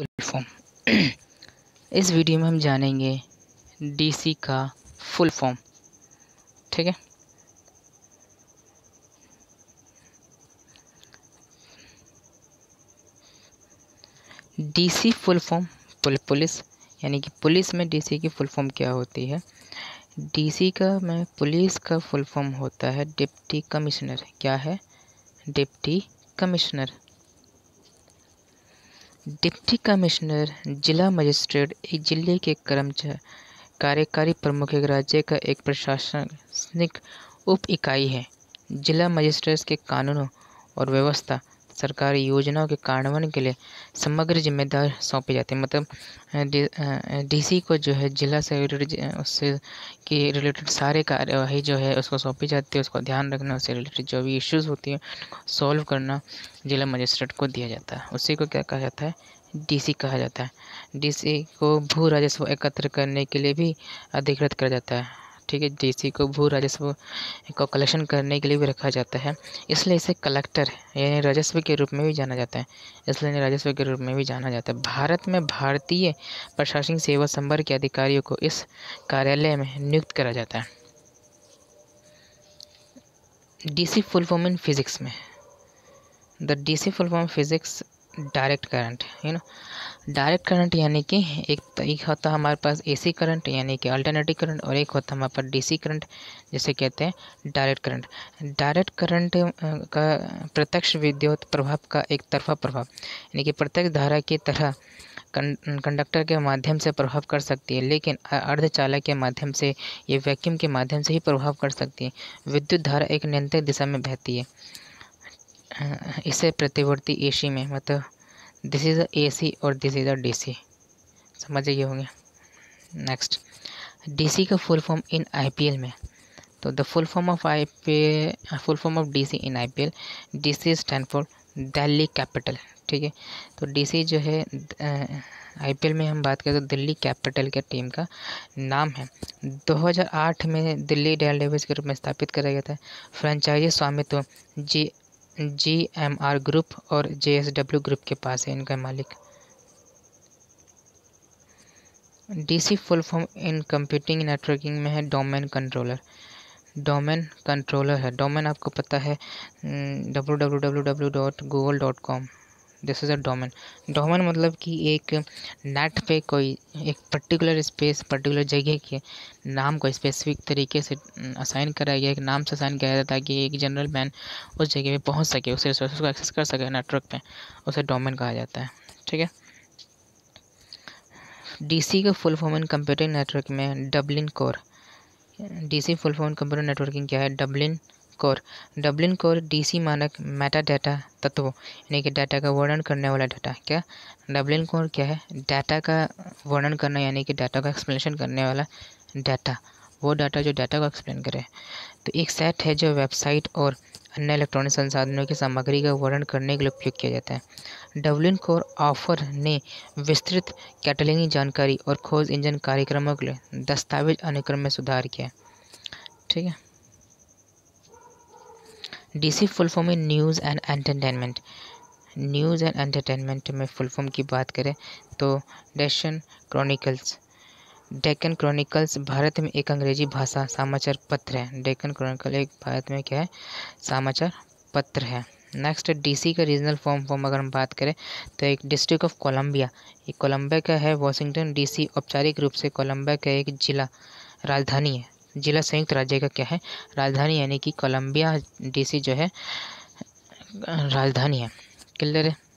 full form इस video में हम जानेंगे डीसी का फुल फॉर्म ठीक है डीसी फुल फॉर्म पुल पुलिस यानी कि पुलिस में डीसी की फुल फॉर्म क्या होती है डीसी का में पुलिस का फुल फॉर्म होता है डिप्टी कमिश्नर क्या है डिप्टी कमिश्नर डिप्टी कमिश्नर जिला मजिस्ट्रेट एक जिले के कर्मचारी कार्यकारी प्रमुख एक राज्य का एक प्रशासनिक उप इकाई है जिला मजिस्ट्रेट के कानूनों और व्यवस्था सरकारी योजनाओं के कार्यान्वयन के लिए समग्र जिम्मेदार सौंपी जाती है मतलब डीसी को जो है जिला से उससे के रिलेटेड सारे कार्यवाही जो है उसको सौंपी जाती है उसको ध्यान रखना उससे रिलेटेड जो भी इश्यूज़ होती हैं सॉल्व करना जिला मजिस्ट्रेट को दिया जाता है उसी को क्या कहा जाता है डीसी कहा जाता है डीसी को भू राजस्व एकत्र करने के लिए भी अधिकृत किया जाता है ठीक है जैसी को भू राजस्व को कलेक्शन करने के लिए भी रखा जाता है इसलिए इसे कलेक्टर यानी राजस्व के रूप में भी जाना जाता है इसलिए राजस्व के रूप में भी जाना जाता है भारत में भारतीय प्रशासनिक सेवा संवर्ग के अधिकारियों को इस कार्यालय में नियुक्त करा जाता है DC full form in physics में the DC full form physics direct current you know direct current यानी कि एक एक होता है हमारे पास एसी करंट यानी कि अल्टरनेटिव करंट और एक होता है हमारे पास डीसी करंट जिसे कहते हैं डायरेक्ट करंट डायरेक्ट करंट का प्रत्यक्ष विद्युत प्रभाव का एक तरफा प्रभाव यानी कि प्रत्यक्ष धारा की तरह कंडक्टर के माध्यम से प्रभाव कर सकती है लेकिन अर्धचालक के माध्यम से ये वैक्यूम के माध्यम से ही प्रभाव कर सकती है विद्युत धारा एक नियंत्रित दिशा में बहती है इसे प्रतिवर्ती एसी में मतलब दिस इज़ अ एसी और दिस इज़ अ डीसी समझ गए होंगे नेक्स्ट डीसी का फुल फॉर्म इन आईपीएल में तो the full form of I P full form of DC in IPL DC stand for Delhi capital ठीक है तो डीसी जो है आईपीएल में हम बात करें तो दिल्ली कैपिटल के टीम का नाम है 2008 में दिल्ली डेयर डेविस के रूप में स्थापित कराया गया था फ्रेंचाइजी स्वामित्व G G M R group और जे एस डब्ल्यू ग्रुप के पास है इनका मालिक D C full form in computing networking में है डोमेन कंट्रोलर डोमेन कंट्रोलर है डोमेन आपको पता है W W W W dot Google dot com this is a domain domain मतलब कि एक नेट पे कोई एक पर्टिकुलर स्पेस पर्टिकुलर जगह के नाम को स्पेसिफिक तरीके से असाइन कराया गया एक नाम से असाइन किया जाता है ताकि एक जनरल मैन उस जगह पे पहुंच सके उस रिसोर्स को एक्सेस कर सके नेटवर्क पे उसे डोमेन कहा जाता है ठीक है डीसी का full form in computer network में Dublin core DC full form computer networking क्या है Dublin core Dublin core DC मानक मेटा डाटा तत्व यानी कि डाटा का वर्णन करने वाला डाटा क्या डब्लिन कोर क्या है डाटा का वर्णन करना यानी कि डाटा का एक्सप्लेनेशन करने वाला डाटा वो डाटा जो डाटा को एक्सप्लेन करे तो एक सेट है जो वेबसाइट और अन्य इलेक्ट्रॉनिक संसाधनों की सामग्री का वर्णन करने के लिए उपयोग किया जाता है डब्लिन कोर ऑफर ने विस्तृत कैटलिंग जानकारी और खोज इंजन कार्यक्रमों के लिए दस्तावेज अनुक्रम में सुधार किया ठीक है डीसी फुल फॉर्म है news and entertainment news and entertainment में फुल फॉर्म की बात करें तो डेशन क्रॉनिकल्स डेकन क्रॉनिकल्स भारत में एक अंग्रेजी भाषा समाचार पत्र है डेकन क्रॉनिकल एक भारत में क्या है समाचार पत्र है नेक्स्ट डीसी का रीजनल फॉर्म फॉर्म अगर हम बात करें तो एक डिस्ट्रिक्ट ऑफ कोलंबिया ये कोलंबिया का है वॉशिंगटन डीसी औपचारिक रूप से कोलंबिया का एक ज़िला राजधानी है जिला संयुक्त राज्य का क्या है राजधानी यानी कि कोलंबिया डीसी जो है राजधानी है क्लियर है